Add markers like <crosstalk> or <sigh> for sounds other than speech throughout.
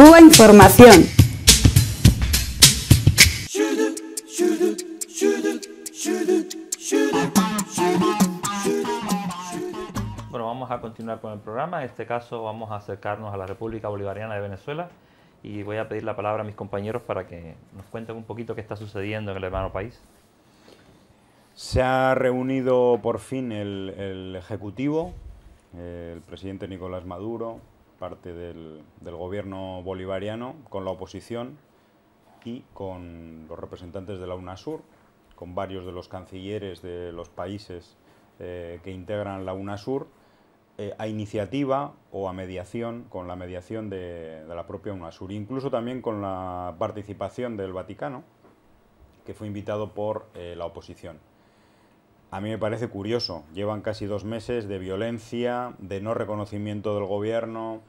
Cuba Información. Bueno, vamos a continuar con el programa. En este caso vamos a acercarnos a la República Bolivariana de Venezuela y voy a pedir la palabra a mis compañeros para que nos cuenten un poquito qué está sucediendo en el hermano país. Se ha reunido por fin el, Ejecutivo, el presidente Nicolás Maduro, parte del, gobierno bolivariano, con la oposición y con los representantes de la UNASUR, con varios de los cancilleres de los países eh, que integran la UNASUR, eh, a iniciativa o a mediación, con la mediación de, la propia UNASUR, incluso también con la participación del Vaticano, que fue invitado por eh, la oposición a mí me parece curioso. Llevan casi dos meses de violencia, de no reconocimiento del gobierno,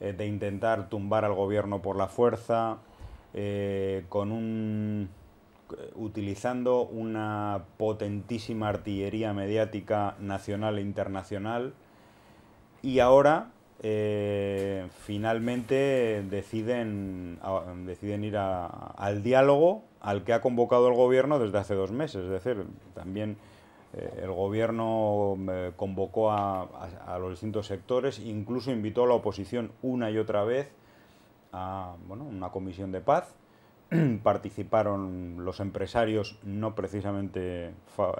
eh, de intentar tumbar al gobierno por la fuerza, eh, con un eh, utilizando una potentísima artillería mediática nacional e internacional y ahora finalmente deciden, deciden ir al diálogo al que ha convocado el gobierno desde hace dos meses. Es decir, también eh, el gobierno eh, convocó a, los distintos sectores, incluso invitó a la oposición una y otra vez a bueno, una comisión de paz. <clears throat> Participaron los empresarios no precisamente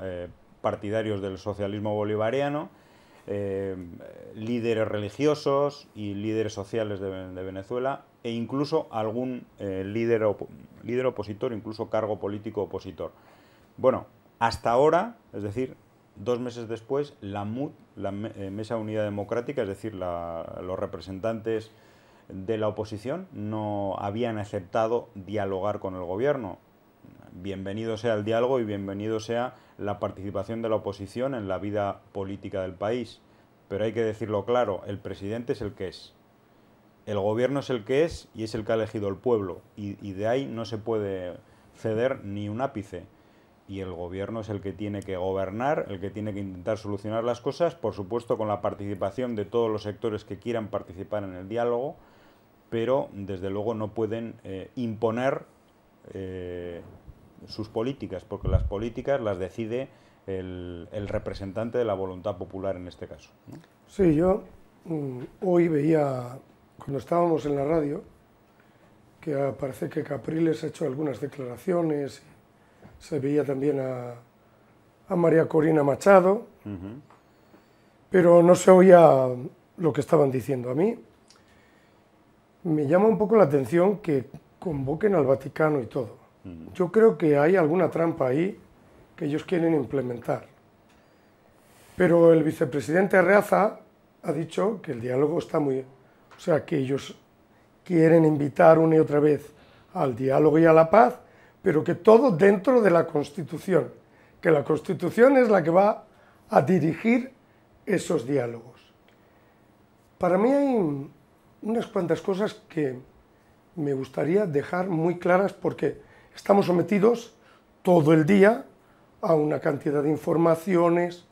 eh, partidarios del socialismo bolivariano, líderes religiosos y líderes sociales de, Venezuela e incluso algún líder, líder opositor, incluso cargo político opositor. Bueno, hasta ahora, es decir, dos meses después, la MUD, la eh, Mesa unidad Democrática, es decir, los representantes de la oposición, no habían aceptado dialogar con el gobierno. Bienvenido sea el diálogo y bienvenido sea la participación de la oposición en la vida política del país. Pero hay que decirlo claro, el presidente es el que es. El gobierno es el que es y es el que ha elegido el pueblo. y de ahí no se puede ceder ni un ápice y el gobierno es el que tiene que gobernar, el que tiene que intentar solucionar las cosas, por supuesto con la participación de todos los sectores que quieran participar en el diálogo, pero desde luego no pueden eh, imponer eh, sus políticas, porque las políticas las decide el, representante de la voluntad popular en este caso. Sí, yo mm, hoy veía, cuando estábamos en la radio, que parece que Capriles ha hecho algunas declaraciones se veía también a, María Corina Machado, pero no se oía lo que estaban diciendo. A mí me llama un poco la atención que convoquen al Vaticano y todo. Yo creo que hay alguna trampa ahí que ellos quieren implementar. Pero el vicepresidente Reaza ha dicho que el diálogo está muy... O sea, que ellos quieren invitar una y otra vez al diálogo y a la paz pero que todo dentro de la Constitución, que la Constitución es la que va a dirigir esos diálogos. Para mí hay unas cuantas cosas que me gustaría dejar muy claras porque estamos sometidos todo el día a una cantidad de informaciones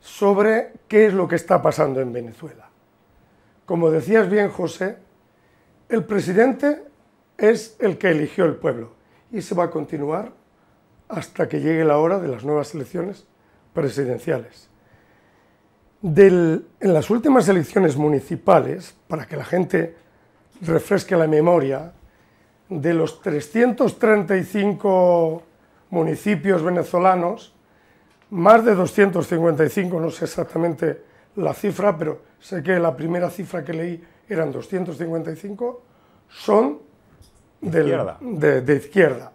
sobre qué es lo que está pasando en Venezuela. Como decías bien, José, el presidente es el que eligió el pueblo y se va a continuar hasta que llegue la hora de las nuevas elecciones presidenciales. Del, en las últimas elecciones municipales, para que la gente refresque la memoria, de los 335 municipios venezolanos, más de 255, no sé exactamente la cifra, pero sé que la primera cifra que leí eran 255, son de, de izquierda.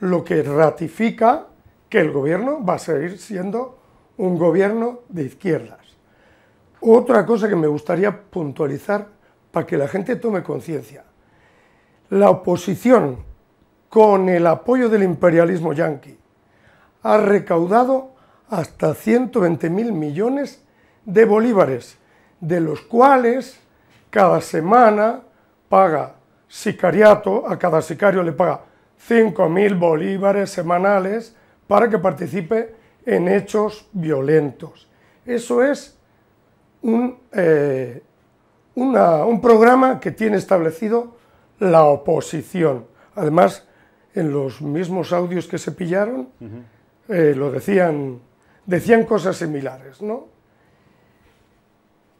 Lo que ratifica que el gobierno va a seguir siendo un gobierno de izquierdas. Otra cosa que me gustaría puntualizar para que la gente tome conciencia. La oposición, con el apoyo del imperialismo yanqui, ha recaudado hasta 120 mil millones de bolívares, de los cuales cada semana paga sicariato, a cada sicario le paga 5.000 bolívares semanales para que participe en hechos violentos. Eso es eh, un, programa que tiene establecido la oposición. Además, en los mismos audios que se pillaron, eh, lo decían, decían cosas similares,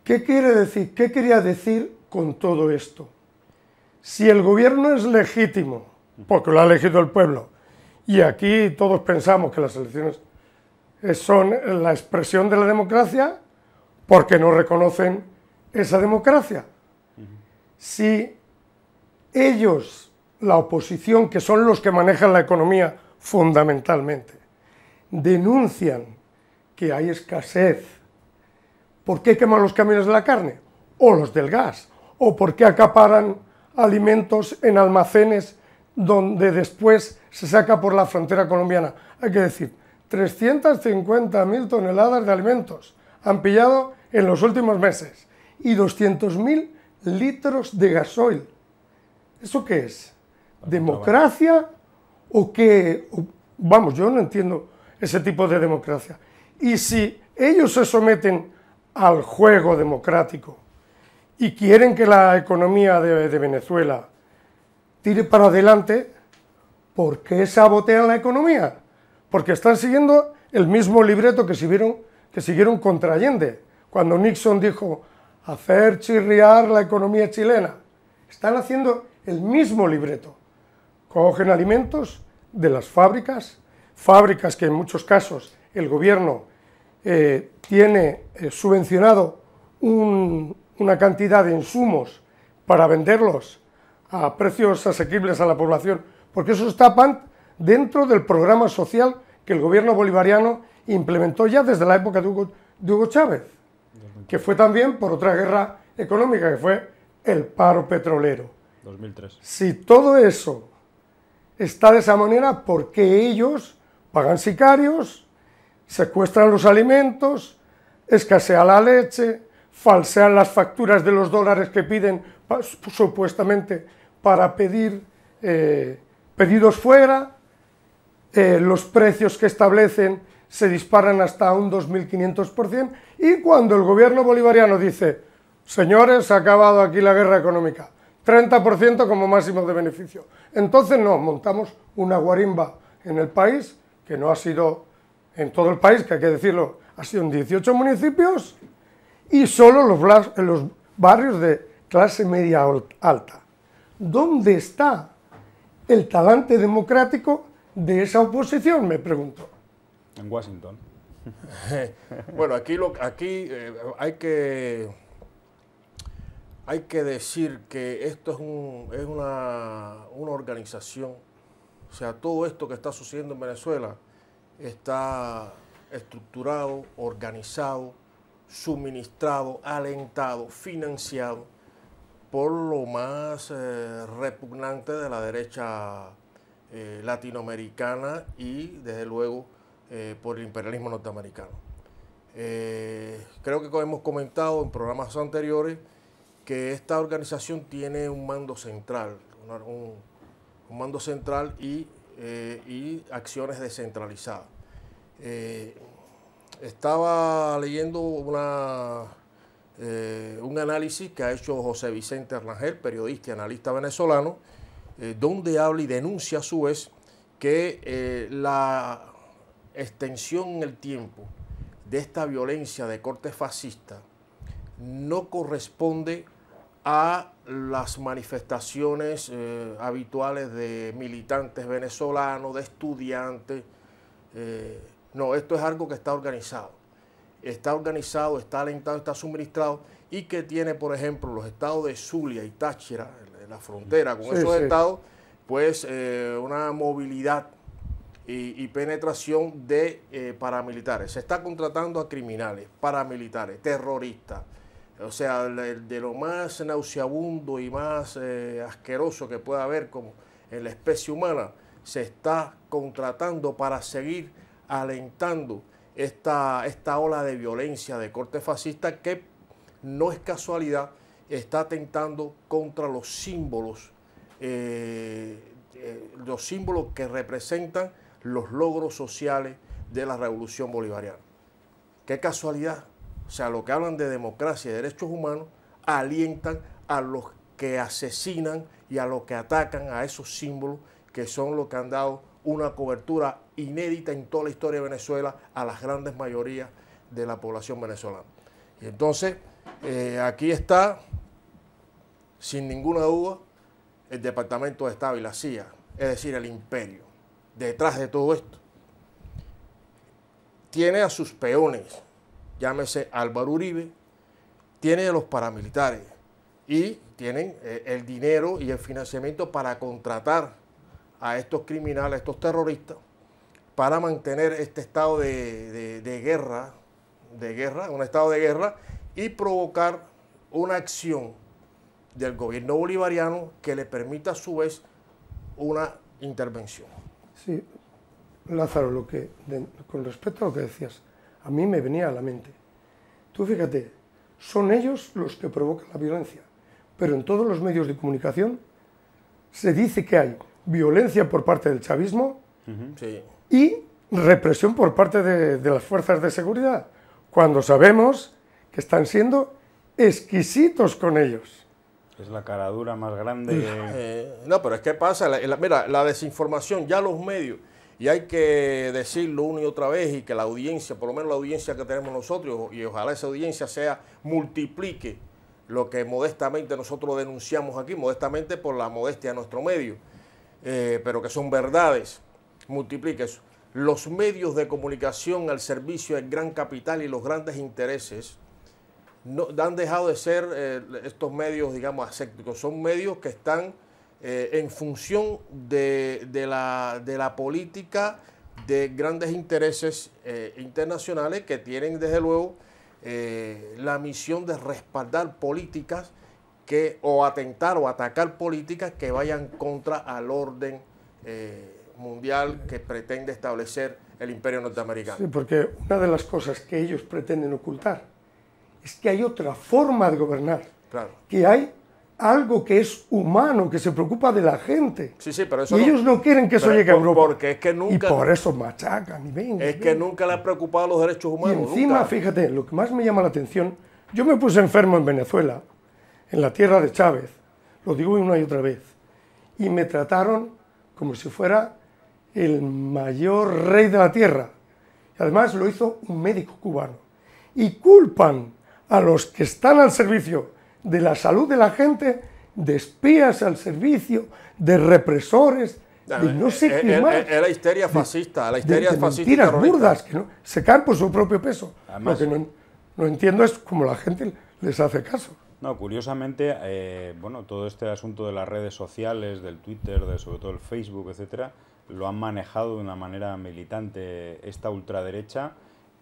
¿Qué quiere decir? ¿Qué quería decir con todo esto? si el gobierno es legítimo, porque lo ha elegido el pueblo, y aquí todos pensamos que las elecciones son la expresión de la democracia, porque no reconocen esa democracia. Si ellos, la oposición, que son los que manejan la economía fundamentalmente, denuncian que hay escasez, ¿por qué queman los camiones de la carne? O los del gas, o por qué acaparan alimentos en almacenes donde después se saca por la frontera colombiana. Hay que decir, 350.000 toneladas de alimentos han pillado en los últimos meses y 200.000 litros de gasoil. ¿Eso qué es? ¿Democracia o qué? Vamos, yo no entiendo ese tipo de democracia. Y si ellos se someten al juego democrático y quieren que la economía de, Venezuela tire para adelante, ¿por qué sabotean la economía? Porque están siguiendo el mismo libreto que siguieron, que siguieron contra Allende, cuando Nixon dijo hacer chirriar la economía chilena. Están haciendo el mismo libreto. Cogen alimentos de las fábricas, fábricas que en muchos casos el gobierno eh, tiene eh, subvencionado un, una cantidad de insumos para venderlos a precios asequibles a la población, porque eso está dentro del programa social que el gobierno bolivariano implementó ya desde la época de Hugo, Chávez, que fue también por otra guerra económica, que fue el paro petrolero. 2003. Si todo eso está de esa manera, ¿por qué ellos pagan sicarios, secuestran los alimentos, escasea la leche, falsean las facturas de los dólares que piden supuestamente para pedir eh, pedidos fuera, eh, los precios que establecen se disparan hasta un 2.500% y cuando el gobierno bolivariano dice, señores, ha acabado aquí la guerra económica, 30% como máximo de beneficio. Entonces no, montamos una guarimba en el país, que no ha sido en todo el país, que hay que decirlo, ha sido en 18 municipios, y solo en los barrios de clase media alta. ¿Dónde está el talante democrático de esa oposición? Me pregunto. En Washington. <laughs> bueno, aquí, lo, aquí eh, hay que hay que decir que esto es, una, una, organización. O sea, todo esto que está sucediendo en Venezuela está estructurado, organizado suministrado, alentado, financiado por lo más eh, repugnante de la derecha eh, latinoamericana y desde luego eh, por el imperialismo norteamericano. creo que hemos comentado en programas anteriores que esta organización tiene un mando central, un, mando central y acciones descentralizadas. Estaba leyendo eh, un análisis que ha hecho José Vicente Rangel, periodista y analista venezolano, eh, donde habla y denuncia a su vez que eh, la extensión en el tiempo de esta violencia de corte fascista no corresponde a las manifestaciones habituales de militantes venezolanos, de estudiantes, no, esto es algo que está organizado. Está organizado, está alentado, está suministrado y que tiene, por ejemplo, los estados de Zulia y Táchira, la frontera con esos estados, pues eh, una movilidad y, penetración de eh, paramilitares. Se está contratando a criminales, paramilitares, terroristas. O sea, de lo más nauseabundo y más eh, asqueroso que pueda haber como en la especie humana, se está contratando para seguir alentando esta, esta ola de violencia de corte fascista que no es casualidad, está atentando contra los símbolos, eh, eh, los símbolos que representan los logros sociales de la revolución bolivariana. Qué casualidad. O sea, lo que hablan de democracia y derechos humanos alientan a los que asesinan y a los que atacan a esos símbolos que son los que han dado una cobertura inédita en toda la historia de Venezuela a las grandes mayorías de la población venezolana. Y entonces, eh, aquí está, sin ninguna duda, el Departamento de Estado y la CIA, es decir, el imperio, detrás de todo esto. Tiene a sus peones, llámese Álvaro Uribe, tiene a los paramilitares y tienen eh, el dinero y el financiamiento para contratar a estos criminales, a estos terroristas, para mantener este estado de, guerra, de guerra, un estado de guerra, y provocar una acción del gobierno bolivariano que le permita a su vez una intervención. Sí, Lázaro, lo que, con respecto a lo que decías, a mí me venía a la mente. Tú fíjate, son ellos los que provocan la violencia, pero en todos los medios de comunicación se dice que hay violencia por parte del chavismo y represión por parte de, las fuerzas de seguridad, cuando sabemos que están siendo exquisitos con ellos. Es la caradura más grande. Eh, no, pero es que pasa, mira, la desinformación, ya los medios, y hay que decirlo una y otra vez, y que la audiencia, por lo menos la audiencia que tenemos nosotros, y ojalá esa audiencia sea, multiplique lo que modestamente nosotros denunciamos aquí, modestamente por la modestia de nuestro medio eh, pero que son verdades. Multiplique eso. Los medios de comunicación al servicio del gran capital y los grandes intereses no, han dejado de ser eh, estos medios, digamos, asépticos. Son medios que están eh, en función de, la, política de grandes intereses internacionales que tienen, desde luego, la misión de respaldar políticas que o atentar o atacar políticas que vayan contra al orden eh, mundial que pretende establecer el imperio norteamericano. Sí, porque una de las cosas que ellos pretenden ocultar es que hay otra forma de gobernar, claro. que hay algo que es humano, que se preocupa de la gente. Sí, sí, pero eso y ellos no quieren que eso llegue a Europa. Porque es que nunca, y por eso machacan y ven. Es que nunca le han preocupado los derechos humanos. Y encima, fíjate, lo que más me llama la atención, yo me puse enfermo en Venezuela en la tierra de Chávez, lo digo una y otra vez, y me trataron como si fuera el mayor rey de la tierra. además lo hizo un médico cubano. Y culpan a los que están al servicio de la salud de la gente de espías al servicio, de represores, de no sé eh, qué eh, más. Eh, es la histeria fascista, de, la histeria fascista. Mentiras burdas que no, se caen por su propio peso. lo que no, no entiendo es cómo la gente les hace caso. No, curiosamente, eh, bueno, todo este asunto de las redes sociales, del Twitter, de sobre todo el Facebook, etcétera, lo han manejado de una manera militante esta ultraderecha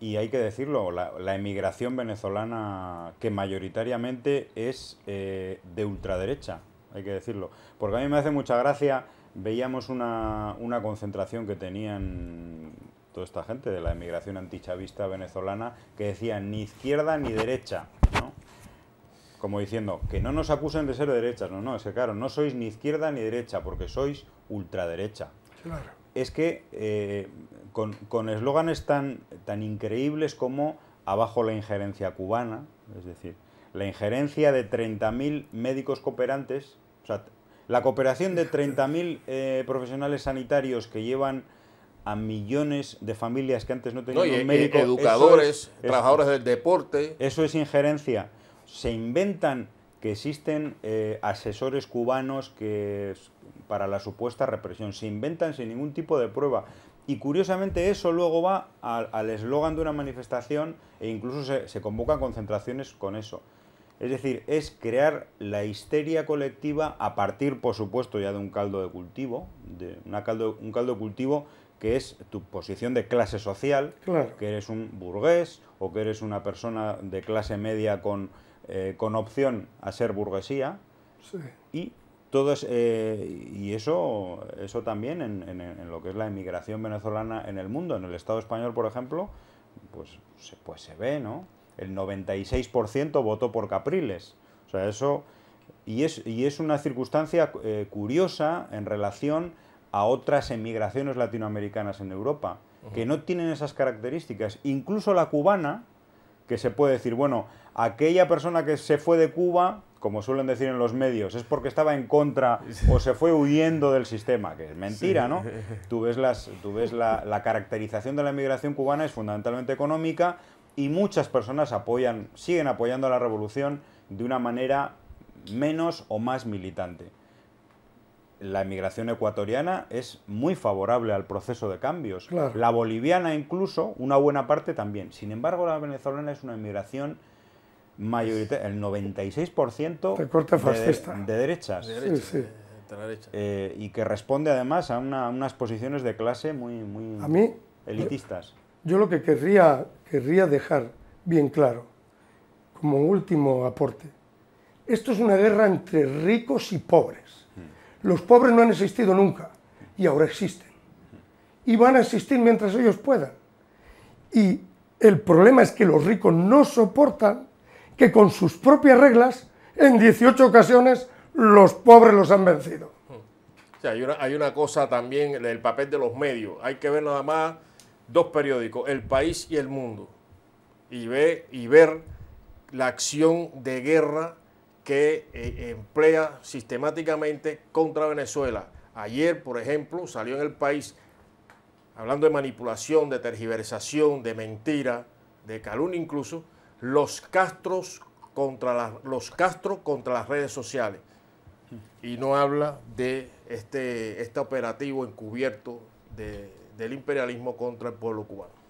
y hay que decirlo, la, emigración venezolana que mayoritariamente es eh, de ultraderecha, hay que decirlo. Porque a mí me hace mucha gracia, veíamos una, una concentración que tenían toda esta gente de la emigración antichavista venezolana que decía ni izquierda ni derecha, ¿no? como diciendo que no nos acusen de ser derechas. No, no, es que claro, no sois ni izquierda ni derecha, porque sois ultraderecha. Es que eh, con eslóganes tan, tan increíbles como abajo la injerencia cubana, es decir, la injerencia de 30.000 médicos cooperantes, o sea, la cooperación de 30.000 eh, profesionales sanitarios que llevan a millones de familias que antes no tenían médicos e, médico. educadores, trabajadores del deporte. Eso es injerencia se inventan que existen eh, asesores cubanos que para la supuesta represión se inventan sin ningún tipo de prueba y curiosamente eso luego va al eslogan de una manifestación e incluso se, convocan concentraciones con eso. Es decir, es crear la histeria colectiva a partir, por supuesto, ya de un caldo de cultivo, de caldo, un caldo de cultivo que es tu posición de clase social, que eres un burgués o que eres una persona de clase media con eh, con opción a ser burguesía. Y todo eh, y eso, eso también en, lo que es la emigración venezolana en el mundo. En el Estado español, por ejemplo, pues, se, pues se ve, ¿no? El 96% votó por Capriles. O sea, eso... Y es, y es una circunstancia eh, curiosa en relación a otras emigraciones latinoamericanas en Europa, que no tienen esas características. Incluso la cubana, que se puede decir, bueno, aquella persona que se fue de Cuba, como suelen decir en los medios, es porque estaba en contra o se fue huyendo del sistema, que es mentira, ¿no? Tú ves, la, caracterización de la inmigración cubana es fundamentalmente económica y muchas personas apoyan, siguen apoyando la revolución de una manera menos o más militante la emigración ecuatoriana es muy favorable al proceso de cambios. La boliviana incluso, una buena parte también. Sin embargo, la venezolana es una emigración mayoritaria, el 96% de, De, derechas. Eh, y que responde además a, unas posiciones de clase muy, muy elitistas. Yo, yo lo que querría, querría dejar bien claro, como último aporte, esto es una guerra entre ricos y pobres los pobres no han existido nunca y ahora existen. Y van a existir mientras ellos puedan. Y el problema es que los ricos no soportan que con sus propias reglas, en 18 ocasiones, los pobres los han vencido. hay, una, cosa también, el papel de los medios. Hay que ver nada más dos periódicos, El País y El Mundo, y, y ver la acción de guerra que eh, emplea sistemáticamente contra Venezuela. Ayer, por ejemplo, salió en el país hablando de manipulación, de tergiversación, de mentira, de calumnia incluso, los castros contra los contra las redes sociales. Y no habla de este, este operativo encubierto del imperialismo contra el pueblo cubano.